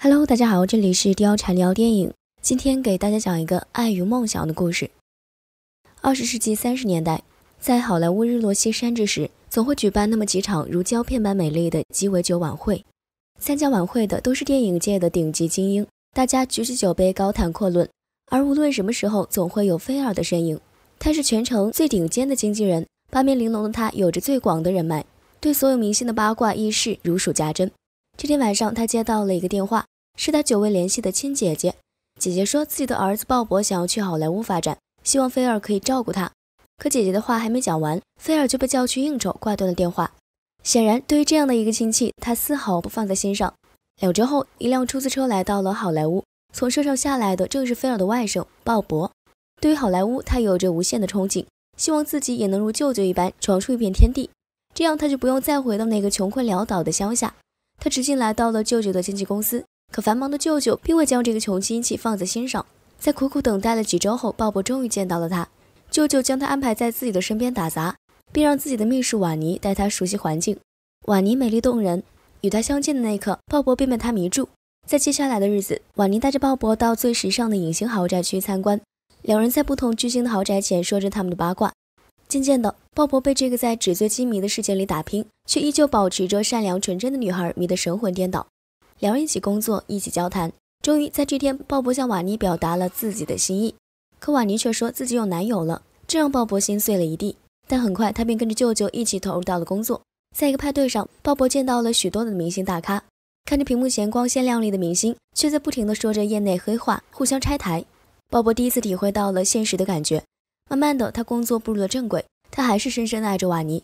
Hello，大家好，这里是貂蝉聊电影。今天给大家讲一个爱与梦想的故事。二十世纪三十年代，在好莱坞日落西山之时，总会举办那么几场如胶片般美丽的鸡尾酒晚会。参加晚会的都是电影界的顶级精英，大家举起酒杯，高谈阔论。而无论什么时候，总会有菲尔的身影。他是全城最顶尖的经纪人，八面玲珑的他有着最广的人脉，对所有明星的八卦轶事如数家珍。这天晚上，他接到了一个电话，是他久未联系的亲姐姐。姐姐说自己的儿子鲍勃想要去好莱坞发展，希望菲尔可以照顾他。可姐姐的话还没讲完，菲尔就被叫去应酬，挂断了电话。显然，对于这样的一个亲戚，他丝毫不放在心上。两周后，一辆出租车来到了好莱坞，从车上下来的正是菲尔的外甥鲍勃。对于好莱坞，他有着无限的憧憬，希望自己也能如舅舅一般闯出一片天地，这样他就不用再回到那个穷困潦倒的乡下。他直接来到了舅舅的经纪公司，可繁忙的舅舅并未将这个穷亲戚放在心上。在苦苦等待了几周后，鲍勃终于见到了他。舅舅将他安排在自己的身边打杂，并让自己的秘书瓦尼带他熟悉环境。瓦尼美丽动人，与他相见的那一刻，鲍勃便被他迷住。在接下来的日子，瓦尼带着鲍勃到最时尚的隐形豪宅区参观，两人在不同巨星的豪宅前说着他们的八卦。渐渐的。鲍勃被这个在纸醉金迷的世界里打拼，却依旧保持着善良纯真的女孩迷得神魂颠倒。两人一起工作，一起交谈。终于在这天，鲍勃向瓦妮表达了自己的心意。可瓦妮却说自己有男友了，这让鲍勃心碎了一地。但很快，他便跟着舅舅一起投入到了工作。在一个派对上，鲍勃见到了许多的明星大咖。看着屏幕前光鲜亮丽的明星，却在不停的说着业内黑话，互相拆台。鲍勃第一次体会到了现实的感觉。慢慢的，他工作步入了正轨。他还是深深爱着瓦尼。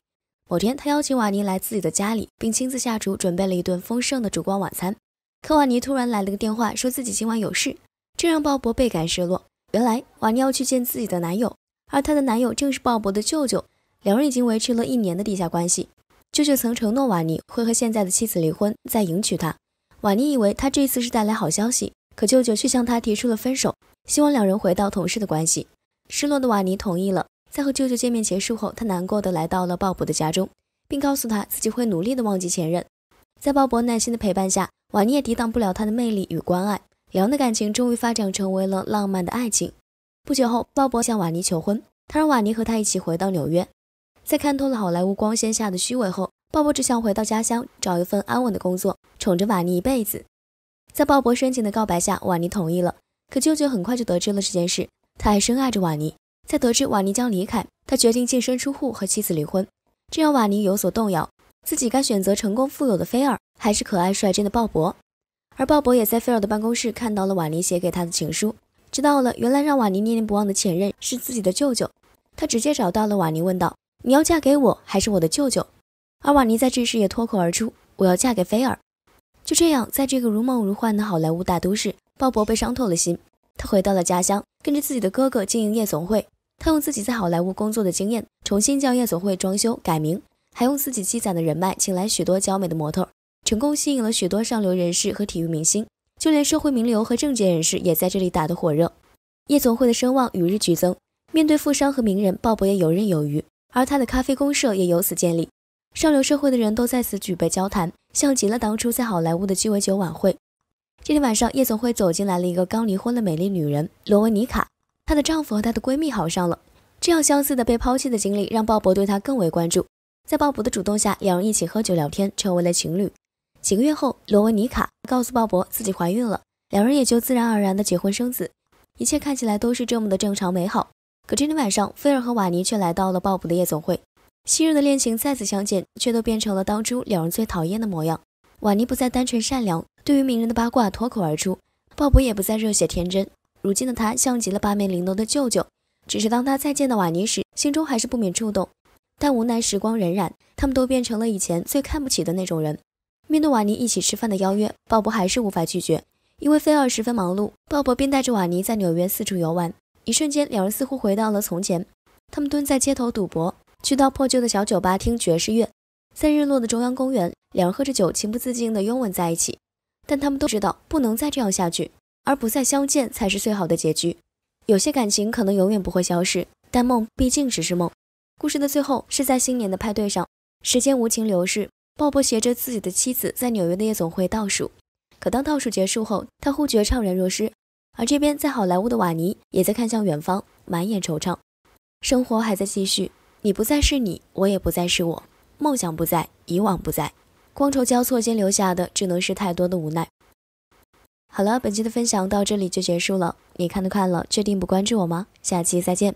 某天，他邀请瓦尼来自己的家里，并亲自下厨准备了一顿丰盛的烛光晚餐。可瓦尼突然来了个电话，说自己今晚有事，这让鲍勃倍感失落。原来，瓦尼要去见自己的男友，而他的男友正是鲍勃的舅舅。两人已经维持了一年的地下关系。舅舅曾承诺瓦尼会和现在的妻子离婚，再迎娶她。瓦尼以为他这次是带来好消息，可舅舅却向他提出了分手，希望两人回到同事的关系。失落的瓦尼同意了。在和舅舅见面结束后，他难过的来到了鲍勃的家中，并告诉他自己会努力的忘记前任。在鲍勃耐心的陪伴下，瓦尼也抵挡不了他的魅力与关爱，两人的感情终于发展成为了浪漫的爱情。不久后，鲍勃向瓦尼求婚，他让瓦尼和他一起回到纽约。在看透了好莱坞光鲜下的虚伪后，鲍勃只想回到家乡找一份安稳的工作，宠着瓦尼一辈子。在鲍勃深情的告白下，瓦尼同意了。可舅舅很快就得知了这件事，他还深爱着瓦尼。在得知瓦尼将离开，他决定净身出户和妻子离婚，这让瓦尼有所动摇，自己该选择成功富有的菲尔，还是可爱率真的鲍勃？而鲍勃也在菲尔的办公室看到了瓦尼写给他的情书，知道了原来让瓦尼念念不忘的前任是自己的舅舅，他直接找到了瓦尼，问道：“你要嫁给我，还是我的舅舅？”而瓦尼在这时也脱口而出：“我要嫁给菲尔。”就这样，在这个如梦如幻的好莱坞大都市，鲍勃被伤透了心，他回到了家乡，跟着自己的哥哥经营夜总会。他用自己在好莱坞工作的经验重新将夜总会装修改名，还用自己积攒的人脉请来许多娇美的模特，成功吸引了许多上流人士和体育明星，就连社会名流和政界人士也在这里打得火热。夜总会的声望与日俱增，面对富商和名人，鲍勃也游刃有余，而他的咖啡公社也由此建立。上流社会的人都在此举杯交谈，像极了当初在好莱坞的鸡尾酒晚会。这天晚上，夜总会走进来了一个刚离婚的美丽女人罗文妮卡。她的丈夫和她的闺蜜好上了，这样相似的被抛弃的经历让鲍勃对她更为关注。在鲍勃的主动下，两人一起喝酒聊天，成为了情侣。几个月后，罗文尼卡告诉鲍勃自己怀孕了，两人也就自然而然的结婚生子。一切看起来都是这么的正常美好。可这天晚上，菲尔和瓦尼却来到了鲍勃的夜总会，昔日的恋情再次相见，却都变成了当初两人最讨厌的模样。瓦尼不再单纯善良，对于名人的八卦脱口而出；鲍勃也不再热血天真。如今的他像极了八面玲珑的舅舅，只是当他再见到瓦尼时，心中还是不免触动。但无奈时光荏苒，他们都变成了以前最看不起的那种人。面对瓦尼一起吃饭的邀约，鲍勃还是无法拒绝，因为菲尔十分忙碌，鲍勃便带着瓦尼在纽约四处游玩。一瞬间，两人似乎回到了从前，他们蹲在街头赌博，去到破旧的小酒吧听爵士乐，在日落的中央公园，两人喝着酒，情不自禁地拥吻在一起。但他们都知道不能再这样下去。而不再相见才是最好的结局。有些感情可能永远不会消失，但梦毕竟只是梦。故事的最后是在新年的派对上，时间无情流逝。鲍勃携着自己的妻子在纽约的夜总会倒数，可当倒数结束后，他忽觉怅然若失。而这边在好莱坞的瓦尼也在看向远方，满眼惆怅。生活还在继续，你不再是你，我也不再是我，梦想不在，以往不在，光愁交错间留下的只能是太多的无奈。好了，本期的分享到这里就结束了。你看都看了，确定不关注我吗？下期再见。